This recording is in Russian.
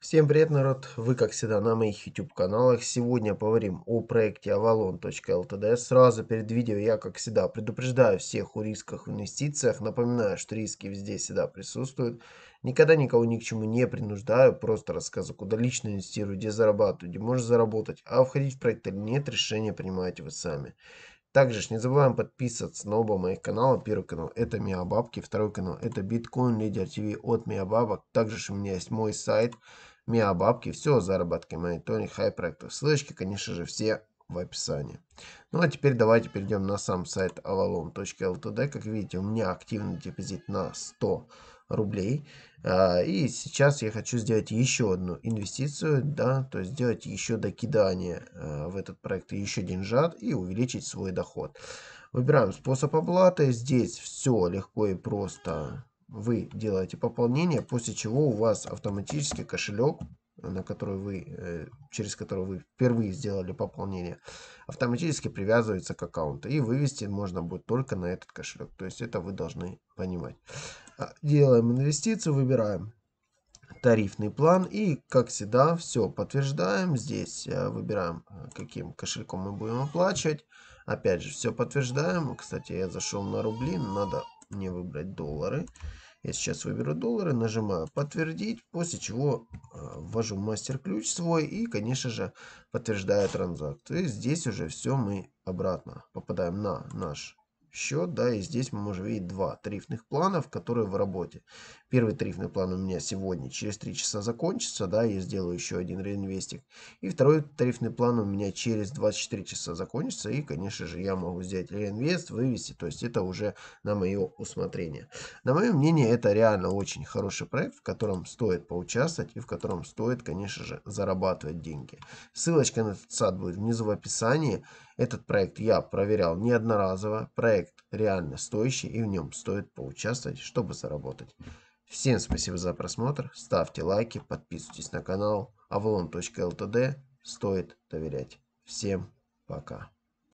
Всем привет, народ! Вы, как всегда, на моих YouTube-каналах. Сегодня поговорим о проекте Avalon.ltd. Сразу перед видео я, как всегда, предупреждаю всех о рисках в инвестициях. Напоминаю, что риски везде всегда присутствуют. Никогда никого ни к чему не принуждаю. Просто рассказываю, куда лично инвестирую, где зарабатываю, где можно заработать. А входить в проект или нет, решение принимаете вы сами. Также не забываем подписываться на оба моих канала. Первый канал это Миабабки, второй канал это Биткоин Лидер ТВ от Миабабок. Также у меня есть мой сайт Миа бабки, все о заработке Money High проектов. Ссылочки, конечно же, все в описании. Ну а теперь давайте перейдем на сам сайт avalon.ltd. Как видите, у меня активный депозит на 100 рублей. А, и сейчас я хочу сделать еще одну инвестицию, да, то есть сделать еще докидание а, в этот проект еще деньжат и увеличить свой доход. Выбираем способ оплаты. Здесь все легко и просто вы делаете пополнение, после чего у вас автоматически кошелек, на который вы, э, через который вы впервые сделали пополнение, автоматически привязывается к аккаунту. И вывести можно будет только на этот кошелек. То есть это вы должны понимать. А, делаем инвестицию, выбираем тарифный план и как всегда все подтверждаем здесь э, выбираем э, каким кошельком мы будем оплачивать опять же все подтверждаем кстати я зашел на рубли надо мне выбрать доллары я сейчас выберу доллары, нажимаю подтвердить, после чего а, ввожу мастер-ключ свой и, конечно же, подтверждаю транзакцию. И здесь уже все мы обратно попадаем на наш счет, да, и здесь мы можем видеть два тарифных плана, которые в работе. Первый тарифный план у меня сегодня через 3 часа закончится, да, я сделаю еще один реинвестик. И второй тарифный план у меня через 24 часа закончится, и, конечно же, я могу взять реинвест, вывести, то есть это уже на мое усмотрение. На мое мнение, это реально очень хороший проект, в котором стоит поучаствовать и в котором стоит, конечно же, зарабатывать деньги. Ссылочка на этот сад будет внизу в описании. Этот проект я проверял неодноразово. Проект реально стоящий и в нем стоит поучаствовать, чтобы заработать. Всем спасибо за просмотр. Ставьте лайки, подписывайтесь на канал. avalon.ltd стоит доверять. Всем пока.